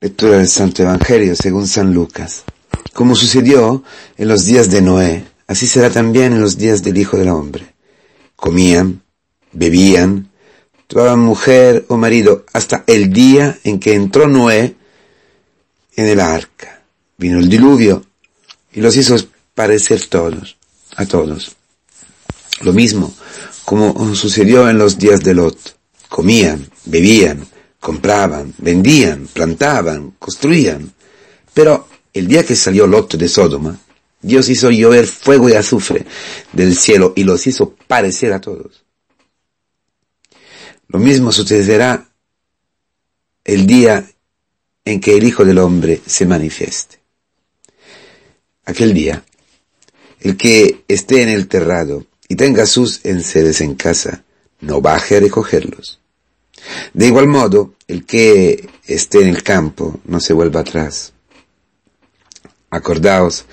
Lectura del Santo Evangelio según San Lucas. Como sucedió en los días de Noé, así será también en los días del Hijo del Hombre. Comían, bebían, tomaban mujer o marido hasta el día en que entró Noé en el arca. Vino el diluvio y los hizo parecer todos, a todos. Lo mismo como sucedió en los días de Lot. Comían, bebían, compraban, vendían, plantaban, construían. Pero el día que salió Lot de Sodoma, Dios hizo llover fuego y azufre del cielo y los hizo parecer a todos. Lo mismo sucederá el día en que el Hijo del Hombre se manifieste. Aquel día, el que esté en el terrado y tenga sus enseres en casa, no baje a recogerlos de igual modo, el que esté en el campo no se vuelva atrás. Acordaos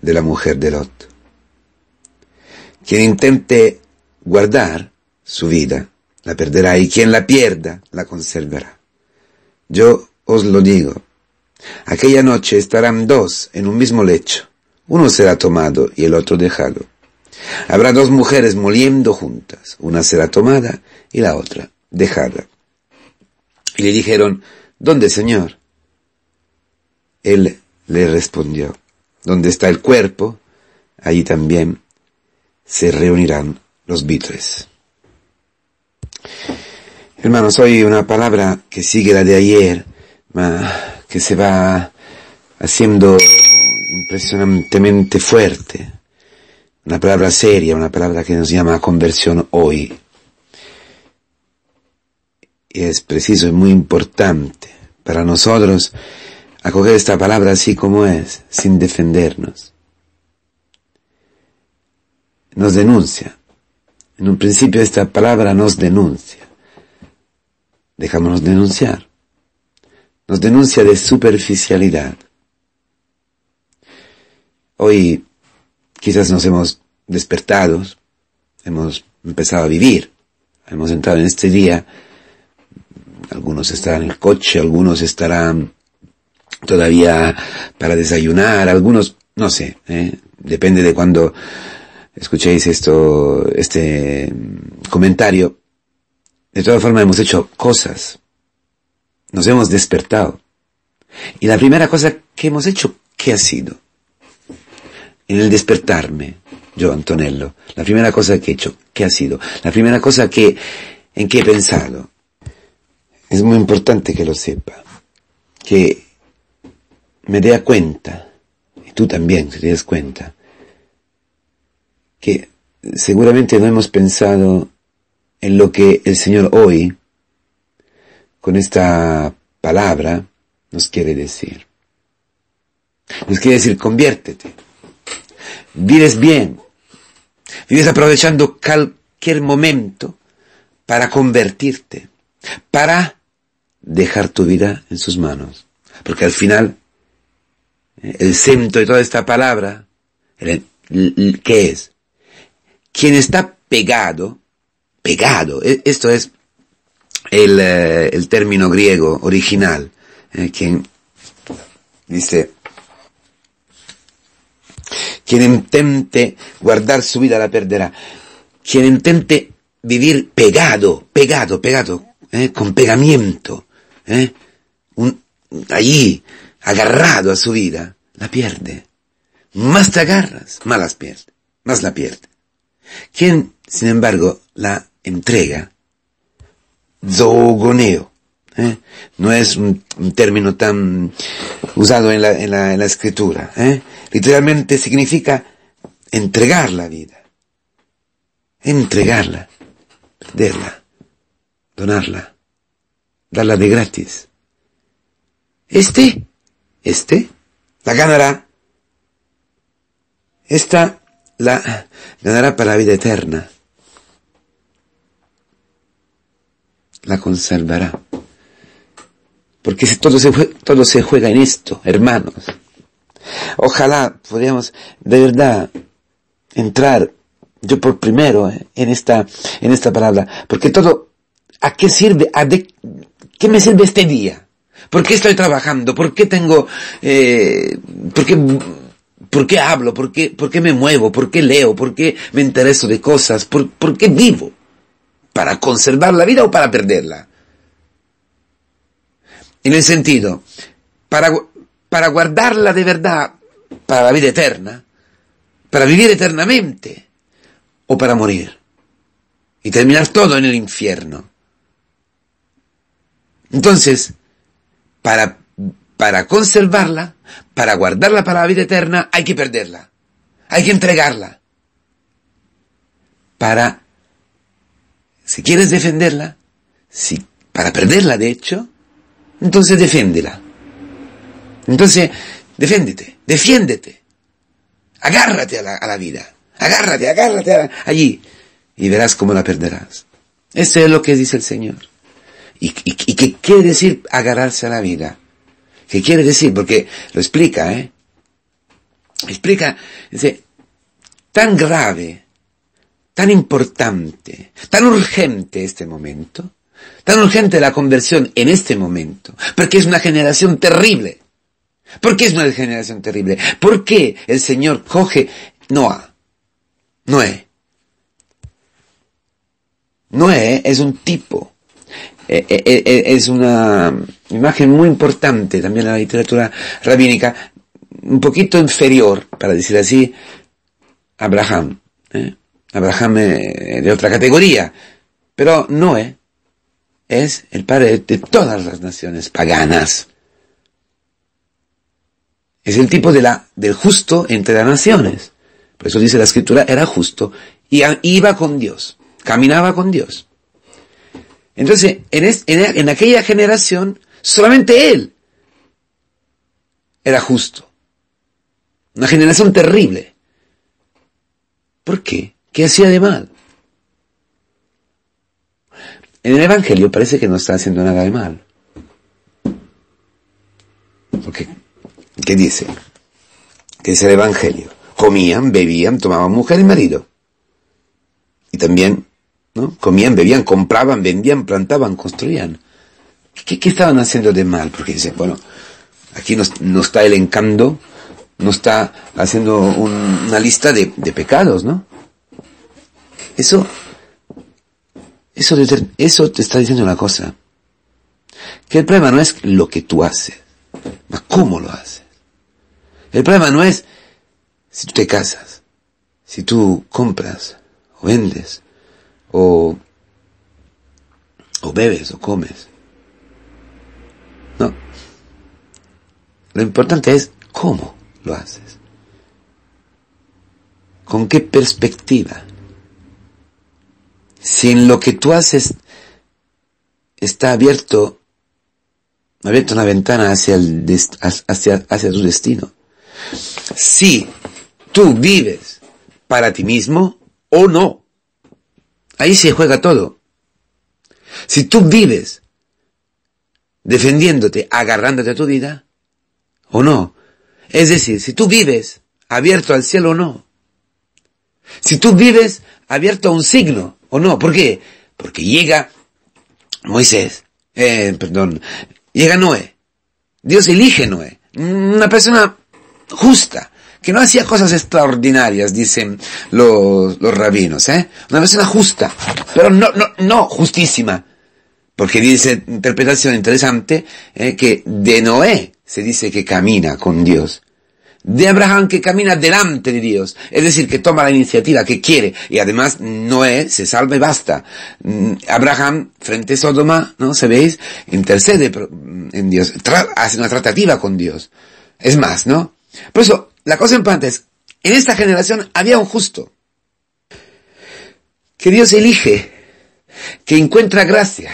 de la mujer de Lot. Quien intente guardar su vida, la perderá, y quien la pierda, la conservará. Yo os lo digo, aquella noche estarán dos en un mismo lecho, uno será tomado y el otro dejado. Habrá dos mujeres moliendo juntas, una será tomada y la otra dejada Y le dijeron, ¿dónde, Señor? Él le respondió, ¿dónde está el cuerpo, allí también se reunirán los vitres. Hermanos, hoy una palabra que sigue la de ayer, que se va haciendo impresionantemente fuerte. Una palabra seria, una palabra que nos llama conversión hoy es preciso y muy importante para nosotros acoger esta palabra así como es, sin defendernos. Nos denuncia. En un principio esta palabra nos denuncia. Dejámonos denunciar. Nos denuncia de superficialidad. Hoy quizás nos hemos despertado, hemos empezado a vivir, hemos entrado en este día algunos estarán en el coche, algunos estarán todavía para desayunar, algunos, no sé, ¿eh? depende de cuando escuchéis esto, este mm, comentario. De todas formas hemos hecho cosas. Nos hemos despertado. Y la primera cosa que hemos hecho, ¿qué ha sido? En el despertarme, yo, Antonello, la primera cosa que he hecho, ¿qué ha sido? La primera cosa que, en que he pensado, es muy importante que lo sepa, que me dé cuenta, y tú también te des cuenta, que seguramente no hemos pensado en lo que el Señor hoy, con esta palabra, nos quiere decir. Nos quiere decir, conviértete, vives bien, vives aprovechando cualquier momento para convertirte, para dejar tu vida en sus manos. Porque al final, eh, el centro de toda esta palabra, ¿qué es? Quien está pegado, pegado, e, esto es el, eh, el término griego original, eh, quien dice, quien intente guardar su vida la perderá. Quien intente vivir pegado, pegado, pegado, con pegamiento allí, ¿eh? ahí, agarrado a su vida, la pierde. Más te agarras, más las pierde, más la pierde. Quien, sin embargo, la entrega, zogoneo, ¿eh? no es un, término tan usado en la, escritura, ¿eh? literalmente significa entregar la vida, entregarla, perderla, donarla. Darla de gratis. Este, este, la ganará. Esta la ganará para la vida eterna. La conservará. Porque todo se, juega, todo se juega en esto, hermanos. Ojalá podamos de verdad entrar yo por primero eh, en esta, en esta palabra. Porque todo, ¿a qué sirve? ¿A ¿Qué me sirve este día? ¿Por qué estoy trabajando? ¿Por qué tengo... Eh, ¿por, qué, ¿Por qué hablo? ¿Por qué, ¿Por qué me muevo? ¿Por qué leo? ¿Por qué me intereso de cosas? ¿Por, qué vivo? ¿Para conservar la vida o para perderla? En el sentido, para, para guardarla de verdad, para la vida eterna, para vivir eternamente o para morir y terminar todo en el infierno. Entonces, para, para conservarla, para guardarla para la vida eterna, hay que perderla. Hay que entregarla. Para, si quieres defenderla, si, para perderla de hecho, entonces defiéndela. Entonces, defiéndete, defiéndete. Agárrate a la, vida. Agárrate, agárrate allí. Y verás cómo la perderás. Eso es lo que dice el Señor y, qué quiere decir agarrarse a la vida. ¿Qué quiere decir? Porque lo explica, ¿eh? Explica, dice, tan grave, tan importante, tan urgente este momento, tan urgente la conversión en este momento, porque es una generación terrible. ¿Por qué es una generación terrible? ¿Por qué el Señor coge Noah? Noé. Noé es un tipo eh, eh, eh, es una imagen muy importante también en la literatura rabínica, un poquito inferior, para decir así, a Abraham. Abraham de otra categoría, pero Noé es el padre de todas las naciones paganas. Es el tipo de la, del justo entre las naciones. Por eso dice la escritura, era justo y iba con Dios, caminaba con Dios. Entonces, en, aquella generación, solamente él era justo. Una generación terrible. ¿Por qué? ¿Qué hacía de mal? En el Evangelio parece que no está haciendo nada de mal. Porque, ¿qué dice? ¿Qué dice el Evangelio? Comían, bebían, tomaban mujer y marido. Y también ¿no? Comían, bebían, compraban, vendían, plantaban, construían. ¿Qué, estaban haciendo de mal? Porque dice, bueno, aquí nos, está elencando, nos está haciendo una lista de, pecados, ¿no? Eso, eso, eso te está diciendo una cosa. Que el problema no es lo que tú haces, sino cómo lo haces. El problema no es si tú te casas, si tú compras o vendes, o, bebes o comes. No. Lo importante es cómo lo haces. ¿Con qué perspectiva? Si en lo que tú haces está abierto, abierto una ventana hacia, el hacia, hacia tu destino. Si tú vives para ti mismo o no. Ahí se juega todo. Si tú vives defendiéndote, agarrándote a tu vida, o no. Es decir, si tú vives abierto al cielo o no. Si tú vives abierto a un signo o no. ¿Por qué? Porque llega Moisés, eh, perdón, llega Noé. Dios elige Noé, una persona justa, que no hacía cosas extraordinarias, dicen los, los rabinos, ¿eh? Una persona justa, pero no, no, no justísima. Porque dice, interpretación interesante, ¿eh? que de Noé se dice que camina con Dios. De Abraham que camina delante de Dios, es decir, que toma la iniciativa que quiere, y además Noé se salva y basta. Mm, Abraham, frente a Sodoma, ¿no? ¿Se veis? Intercede mm, en Dios, hace una tratativa con Dios. Es más, ¿no? Por eso, la cosa importante es, en esta generación había un justo que Dios elige, que encuentra gracia.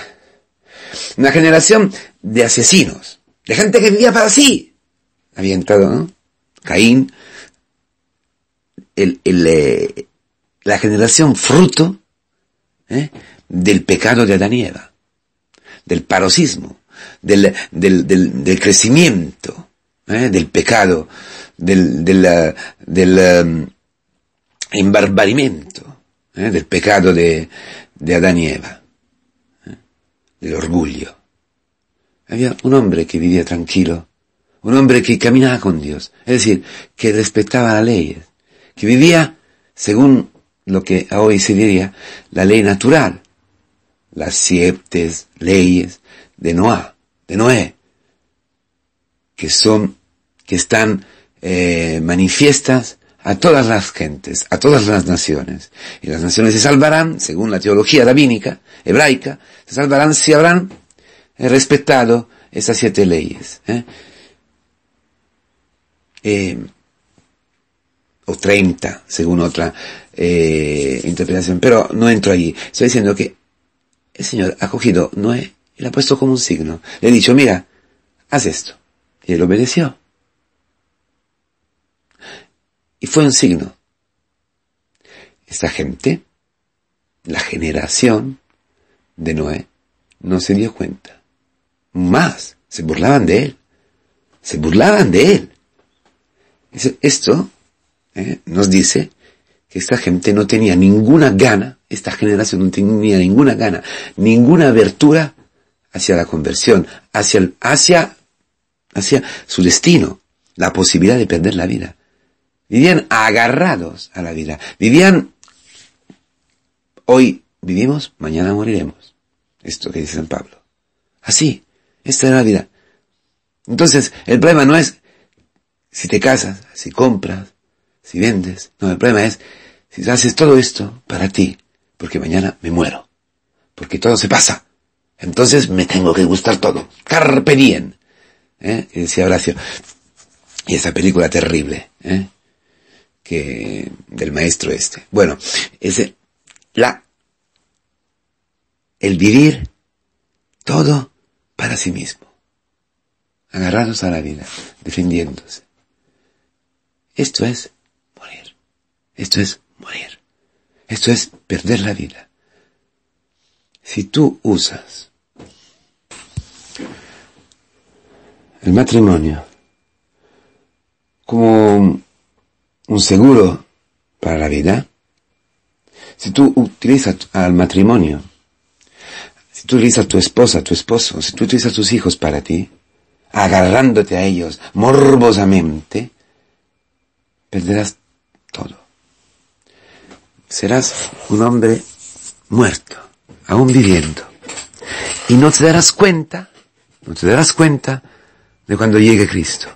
Una generación de asesinos, de gente que vivía para sí. Había entrado, ¿no? Caín, eh, la generación fruto ¿eh? del pecado de Adán del parosismo, del, crecimiento, ¿eh? del pecado del, del, eh, del eh, eh, del pecado de, de Adán y Eva, del orgullo. Había un hombre que vivía tranquilo, un hombre que caminaba con Dios, es decir, que respetaba las leyes, que vivía según lo que hoy se diría la ley natural, las siete leyes de Noé, de Noé, que son, que están eh, manifiestas a todas las gentes, a todas las naciones. Y las naciones se salvarán, según la teología rabínica, hebraica, se salvarán si habrán eh, respetado esas siete leyes. Eh. o treinta, según otra interpretación. Pero no entro allí. Estoy diciendo que el Señor ha cogido Noé y le ha puesto como un signo. Le ha dicho, mira, haz esto. Y él obedeció. Y fue un signo. Esta gente, la generación de Noé, no se dio cuenta. Más, se burlaban de él. Se burlaban de él. Esto eh, nos dice que esta gente no tenía ninguna gana, esta generación no tenía ninguna gana, ninguna abertura hacia la conversión, hacia, hacia, hacia su destino, la posibilidad de perder la vida. Vivían agarrados a la vida. Vivían, hoy vivimos, mañana moriremos. Esto que dice San Pablo. Así, esta era la vida. Entonces, el problema no es si te casas, si compras, si vendes. No, el problema es si haces todo esto para ti, porque mañana me muero. Porque todo se pasa. Entonces me tengo que gustar todo. Carpe diem. ¿eh? Y decía Horacio. Y esa película terrible. ¿eh? que del maestro este. Bueno, ese, la, el vivir todo para sí mismo. Agarrados a la vida, defendiéndose. Esto es morir. Esto es morir. Esto es perder la vida. Si tú usas el matrimonio como un seguro para la vida, si tú utilizas al matrimonio, si tú utilizas a tu esposa, tu esposo, si tú utilizas a tus hijos para ti, agarrándote a ellos morbosamente, perderás todo. Serás un hombre muerto, aún viviendo. Y no te darás cuenta, no te darás cuenta de cuando llegue Cristo.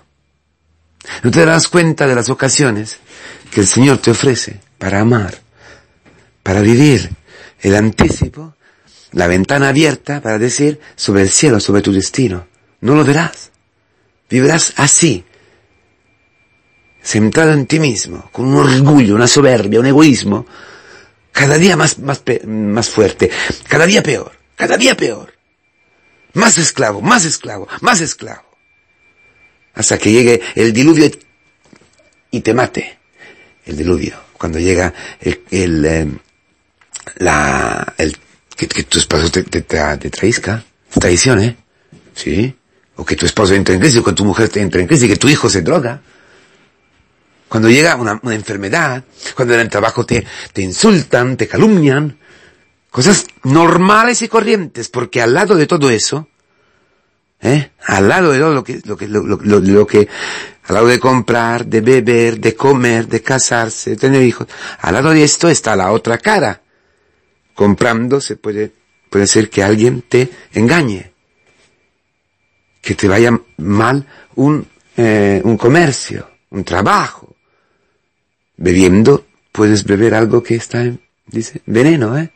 No te darás cuenta de las ocasiones que el Señor te ofrece para amar, para vivir el anticipo, la ventana abierta para decir sobre el cielo, sobre tu destino. No lo verás. Vivirás así, centrado en ti mismo, con un orgullo, una soberbia, un egoísmo, cada día más, más, más fuerte, cada día peor, cada día peor. Más esclavo, más esclavo, más esclavo hasta que llegue el diluvio y te mate. El diluvio, cuando llega el, el, eh, la, el que, tu esposo te, te, traición, ¿eh? ¿Sí? O que tu esposo entre en crisis, o que tu mujer entre en crisis, que tu hijo se droga. Cuando llega una, enfermedad, cuando en el trabajo te, te insultan, te calumnian, cosas normales y corrientes, porque al lado de todo eso ¿Eh? Al lado de lo que, lo que, lo, que, al lado de comprar, de beber, de comer, de casarse, de tener hijos, al lado de esto está la otra cara. Comprando se puede, puede ser que alguien te engañe. Que te vaya mal un, eh, un comercio, un trabajo. Bebiendo puedes beber algo que está, en, dice, veneno, ¿eh?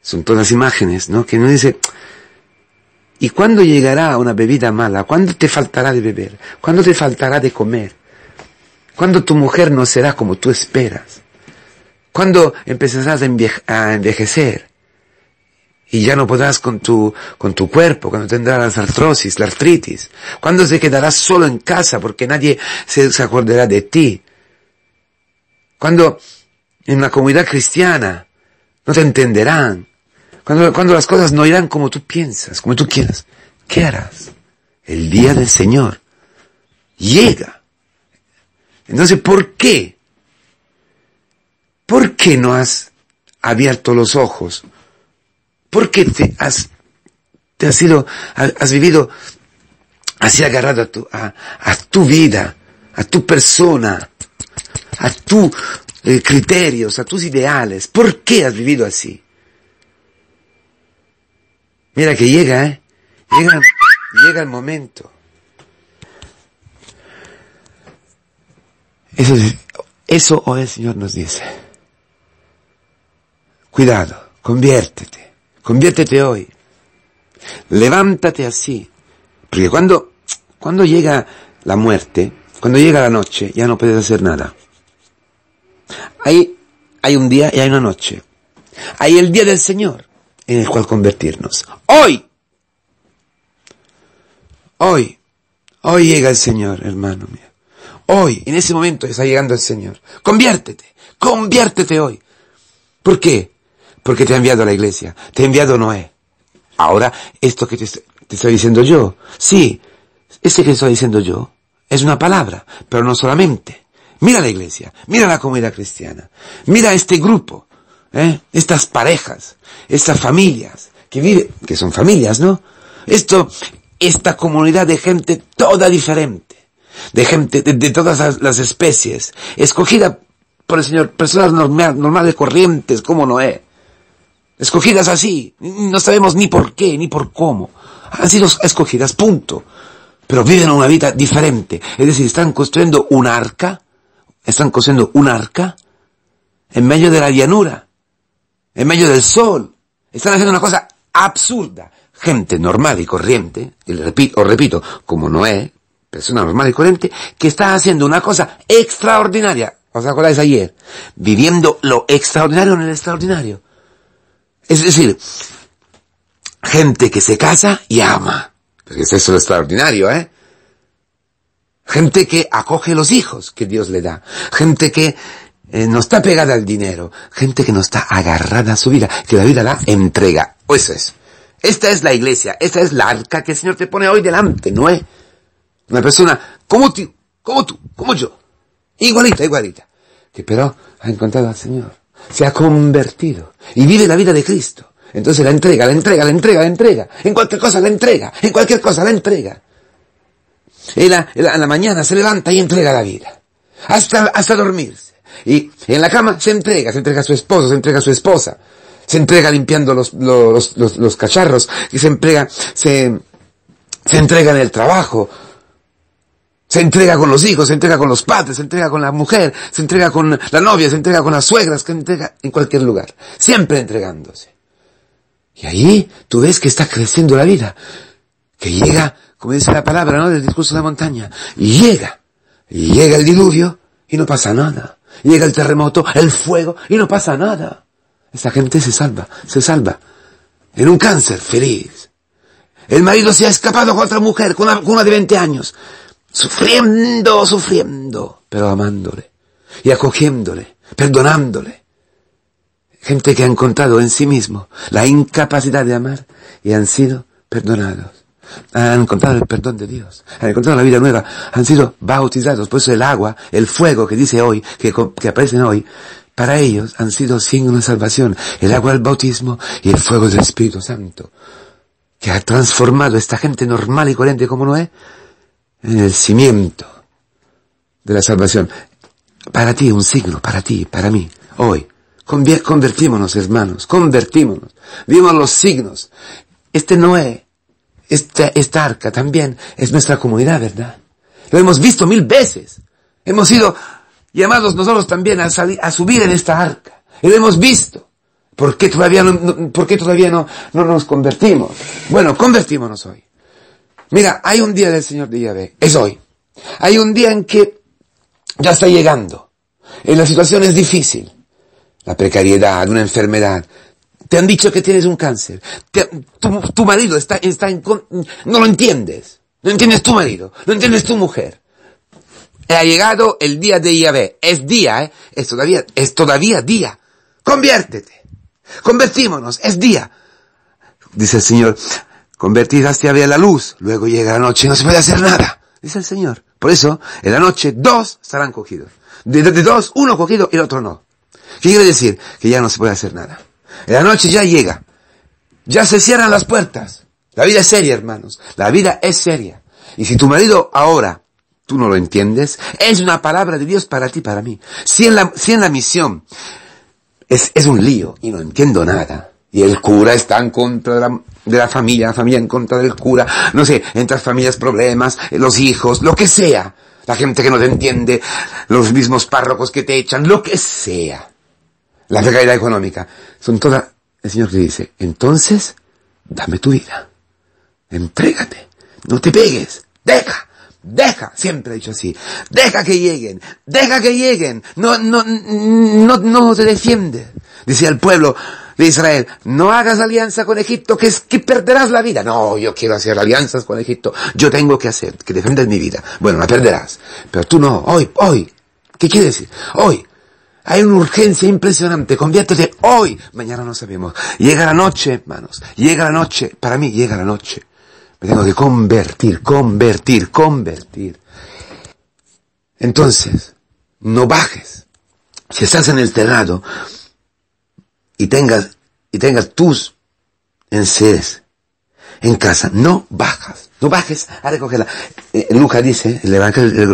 Son todas imágenes, ¿no? Que no dice, ¿Y cuándo llegará una bebida mala? ¿Cuándo te faltará de beber? ¿Cuándo te faltará de comer? ¿Cuándo tu mujer no será como tú esperas? ¿Cuándo empezarás a, envejecer? Y ya no podrás con tu, con tu cuerpo, cuando tendrás la artrosis, la artritis. ¿Cuándo se quedarás solo en casa porque nadie se, se acordará de ti? ¿Cuándo en la comunidad cristiana no te entenderán? Cuando, las cosas no irán como tú piensas, como tú quieras, ¿qué harás? El día del Señor llega. Entonces, ¿por qué? ¿Por qué no has abierto los ojos? ¿Por qué te has, te has sido, has vivido así agarrado a tu, vida, a tu persona, a tus eh, criterios, a tus ideales? ¿Por qué has vivido así? Mira que llega, ¿eh? Llega, llega el momento. Eso, eso hoy el Señor nos dice. Cuidado, conviértete, conviértete hoy. Levántate así. Porque cuando, cuando llega la muerte, cuando llega la noche, ya no puedes hacer nada. Hay, hay un día y hay una noche. Hay el día del Señor en el cual convertirnos. Hoy, hoy, hoy llega el Señor, hermano mío. Hoy, en ese momento está llegando el Señor. Conviértete, conviértete hoy. ¿Por qué? Porque te ha enviado a la iglesia, te ha enviado Noé. Ahora, esto que te, estoy diciendo yo, sí, este que te estoy diciendo yo es una palabra, pero no solamente. Mira la iglesia, mira la comunidad cristiana, mira este grupo, ¿Eh? estas parejas, estas familias que viven, que son familias, ¿no? Esto, esta comunidad de gente toda diferente, de gente de, todas las, especies, escogida por el Señor, personas normales, corrientes, como Noé, eh? escogidas así, no sabemos ni por qué, ni por cómo, han sido escogidas, punto. Pero viven una vida diferente, es decir, están construyendo un arca, están construyendo un arca en medio de la llanura, en medio del sol. Están haciendo una cosa absurda. Gente normal y corriente, y repito, os repito, como Noé, persona normal y corriente, que está haciendo una cosa extraordinaria. ¿Os acordáis ayer? Viviendo lo extraordinario en el extraordinario. Es decir, gente que se casa y ama. Porque es eso lo extraordinario, ¿eh? Gente que acoge los hijos que Dios le da. Gente que eh, no está pegada al dinero, gente que no está agarrada a su vida, que la vida la entrega. O eso es. Esta es la iglesia, esta es la arca que el Señor te pone hoy delante, ¿no es? Eh? Una persona como tú, como tú, como yo, igualita, igualita, que pero ha encontrado al Señor, se ha convertido y vive la vida de Cristo. Entonces la entrega, la entrega, la entrega, la entrega. En cualquier cosa la entrega, en cualquier cosa la entrega. En la, la mañana se levanta y entrega la vida. Hasta, hasta dormirse. Y en la cama se entrega, se entrega a su esposo, se entrega a su esposa, se entrega limpiando los, los, los, cacharros, se entrega, se, se entrega en el trabajo, se entrega con los hijos, se entrega con los padres, se entrega con la mujer, se entrega con la novia, se entrega con las suegras, se entrega en cualquier lugar, siempre entregándose. Y ahí tú ves que está creciendo la vida, que llega, como dice la palabra, ¿no? Del discurso de la montaña, llega, llega el diluvio y no pasa nada. Llega el terremoto, el fuego y no pasa nada. Esta gente se salva, se salva. En un cáncer, feliz. El marido se ha escapado con otra mujer, con una, de 20 años. Sufriendo, sufriendo, pero amándole. Y acogiéndole, perdonándole. Gente que ha encontrado en sí mismo la incapacidad de amar y han sido perdonados han encontrado el perdón de Dios, han encontrado la vida nueva, han sido bautizados. Por eso el agua, el fuego que dice hoy, que, que aparecen hoy, para ellos han sido sin de salvación. El agua del bautismo y el fuego del Espíritu Santo, que ha transformado esta gente normal y coherente como no es, en el cimiento de la salvación. Para ti, un signo, para ti, para mí, hoy. Convertímonos, hermanos, convertímonos. Vimos los signos. Este Noé esta, arca también es nuestra comunidad, ¿verdad? Lo hemos visto mil veces. Hemos sido llamados nosotros también a, subir en esta arca. Y lo hemos visto. ¿Por qué todavía no, todavía no, nos convertimos? Bueno, convertímonos hoy. Mira, hay un día del Señor de Yahvé. Es hoy. Hay un día en que ya está llegando. Y la situación es difícil. La precariedad, una enfermedad, te han dicho que tienes un cáncer, tu, marido está, está en, no lo entiendes, no entiendes tu marido, no entiendes tu mujer. Ha llegado el día de Yahvé, es día, ¿eh? es todavía, es todavía día. Conviértete, convertímonos, es día. Dice el Señor, convertid hacia Yahvé este a la luz, luego llega la noche y no se puede hacer nada, dice el Señor. Por eso, en la noche dos estarán cogidos. De, de dos, uno cogido y el otro no. ¿Qué quiere decir? Que ya no se puede hacer nada la noche ya llega. Ya se cierran las puertas. La vida es seria, hermanos. La vida es seria. Y si tu marido ahora, tú no lo entiendes, es una palabra de Dios para ti, para mí. Si en la, misión es, un lío y no entiendo nada. Y el cura está en contra de la, de la familia, la familia en contra del cura. No sé, entre las familias problemas, eh, los hijos, lo que sea. La gente que no te entiende, los mismos párrocos que te echan, lo que sea la precariedad económica. Son todas, el Señor le dice, entonces, dame tu vida, entrégate, no te pegues, deja, deja, siempre he dicho así, deja que lleguen, deja que lleguen, no, no, no, no te defiende. Decía el pueblo de Israel, no hagas alianza con Egipto, que, que perderás la vida. No, yo quiero hacer alianzas con Egipto, yo tengo que hacer, que defender mi vida. Bueno, la perderás, pero tú no, hoy, hoy, ¿qué quiere decir? Hoy, hay una urgencia impresionante. Conviértete hoy. Mañana no sabemos. Llega la noche, hermanos. Llega la noche. Para mí llega la noche. Me tengo que convertir, convertir, convertir. Entonces, no bajes. Si estás en el terrado y tengas, y tengas tus enseres en casa, no bajas. No bajes a recogerla. Eh, Lucas dice, el,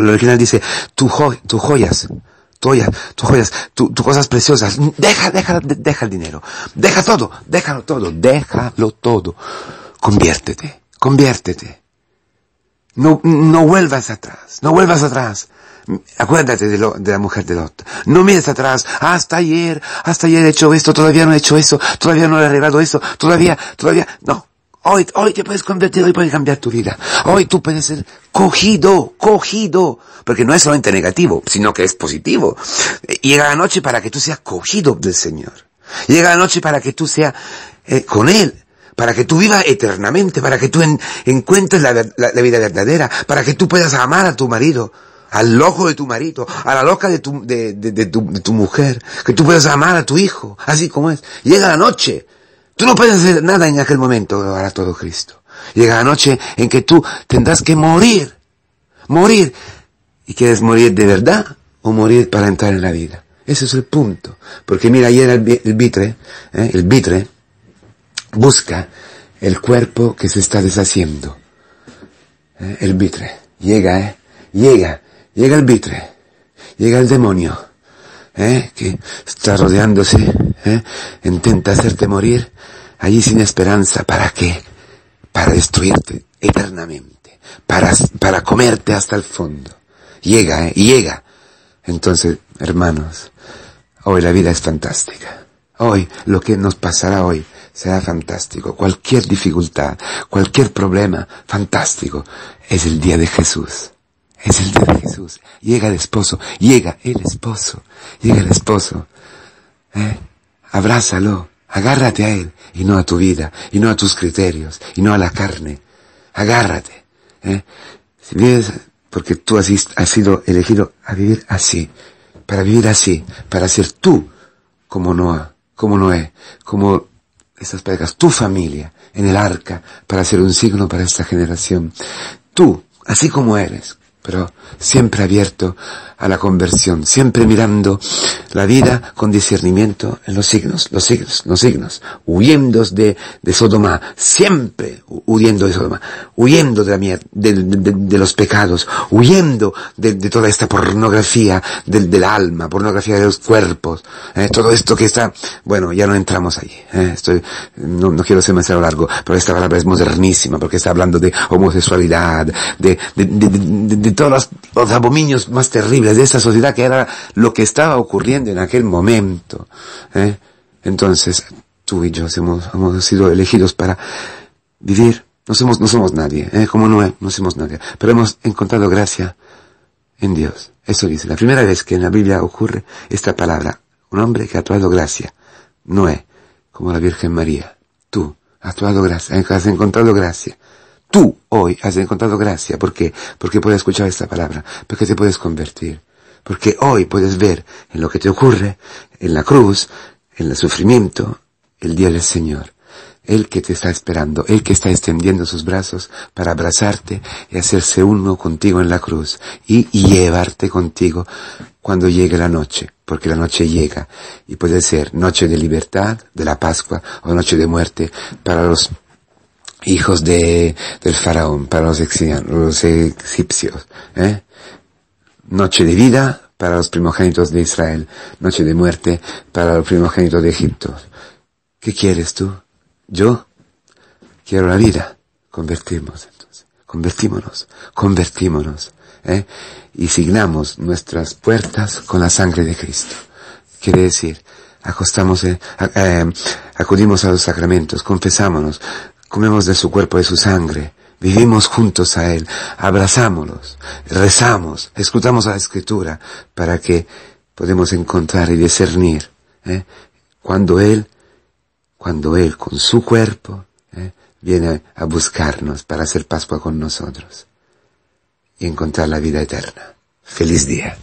original dice, tus joyas joyas, tus joyas, tu cosas preciosas. Deja, deja, deja el dinero. Deja todo, déjalo todo, déjalo todo. Conviértete, conviértete. No, no vuelvas atrás, no vuelvas atrás. Acuérdate de, de la mujer de Lot. No mires atrás. Hasta ayer, hasta ayer he hecho esto, todavía no he hecho eso, todavía no he arreglado eso, todavía, todavía, no. Hoy, hoy te puedes convertir, hoy puedes cambiar tu vida. Hoy tú puedes ser cogido, cogido. Porque no es solamente negativo, sino que es positivo. Llega la noche para que tú seas cogido del Señor. Llega la noche para que tú seas eh, con Él para que tú vivas eternamente, para que tú encuentres la, vida verdadera, para que tú puedas amar a tu marido, al loco de tu marido, a la loca de tu mujer, que tú puedas amar a tu hijo, así como es. Llega la noche Tú no puedes hacer nada en aquel momento, lo todo Cristo. Llega la noche en que tú tendrás que morir, morir. ¿Y quieres morir de verdad o morir para entrar en la vida? Ese es el punto. Porque mira, ayer el, vitre, eh, el vitre, busca el cuerpo que se está deshaciendo. Eh, el vitre. Llega, eh. Llega. Llega el vitre. Llega el demonio ¿Eh? que está rodeándose, ¿eh? intenta hacerte morir allí sin esperanza. ¿Para qué? Para destruirte eternamente, para, para comerte hasta el fondo. Llega, ¿eh? llega. Entonces, hermanos, hoy la vida es fantástica. Hoy, lo que nos pasará hoy será fantástico. Cualquier dificultad, cualquier problema, fantástico. Es el día de Jesús. Es el de Jesús. Llega el esposo. Llega el esposo. Llega el esposo. ¿Eh? Abrázalo. Agárrate a él. Y no a tu vida. Y no a tus criterios. Y no a la carne. Agárrate. ¿Eh? Si porque tú has, sido elegido a vivir así. Para vivir así. Para ser tú como Noah. Como Noé. Como estas parejas. Tu familia. En el arca. Para ser un signo para esta generación. Tú. Así como eres, pero siempre abierto a la conversión, siempre mirando la vida con discernimiento en los signos, los signos, los signos, huyendo de, de Sodoma, siempre huyendo de Sodoma, huyendo de, la mierda, de, de, los pecados, huyendo de, toda esta pornografía del, del, alma, pornografía de los cuerpos, eh, todo esto que está, bueno, ya no entramos ahí, eh, estoy, no, no, quiero ser demasiado largo, pero esta palabra es modernísima, porque está hablando de homosexualidad, de y todos los, abominios más terribles de esa sociedad que era lo que estaba ocurriendo en aquel momento. ¿eh? Entonces, tú y yo hemos, sido elegidos para vivir. No somos, no somos nadie, ¿eh? como Noé, no somos nadie. Pero hemos encontrado gracia en Dios. Eso dice, la primera vez que en la Biblia ocurre esta palabra, un hombre que ha actuado gracia, Noé, como la Virgen María. Tú, has actuado gracia, has encontrado gracia. Tú hoy has encontrado gracia. ¿Por qué? Porque puedes escuchar esta palabra, porque te puedes convertir, porque hoy puedes ver en lo que te ocurre, en la cruz, en el sufrimiento, el día del Señor. Él que te está esperando, Él que está extendiendo sus brazos para abrazarte y hacerse uno contigo en la cruz y, y, llevarte contigo cuando llegue la noche, porque la noche llega y puede ser noche de libertad, de la Pascua o noche de muerte para los hijos de, del faraón para los, los egipcios. ¿eh? Noche de vida para los primogénitos de Israel, noche de muerte para los primogénitos de Egipto. ¿Qué quieres tú? Yo quiero la vida. Convertimos entonces, convertímonos, convertímonos. ¿eh? Y signamos nuestras puertas con la sangre de Cristo. Quiere decir, acostamos, eh, eh, acudimos a los sacramentos, confesámonos, Comemos de su cuerpo y su sangre. Vivimos juntos a Él. Abrazámoslos. Rezamos. Escutamos la escritura para que podamos encontrar y discernir ¿eh? cuando Él, cuando Él con su cuerpo ¿eh? viene a buscarnos para hacer Pascua con nosotros y encontrar la vida eterna. Feliz día.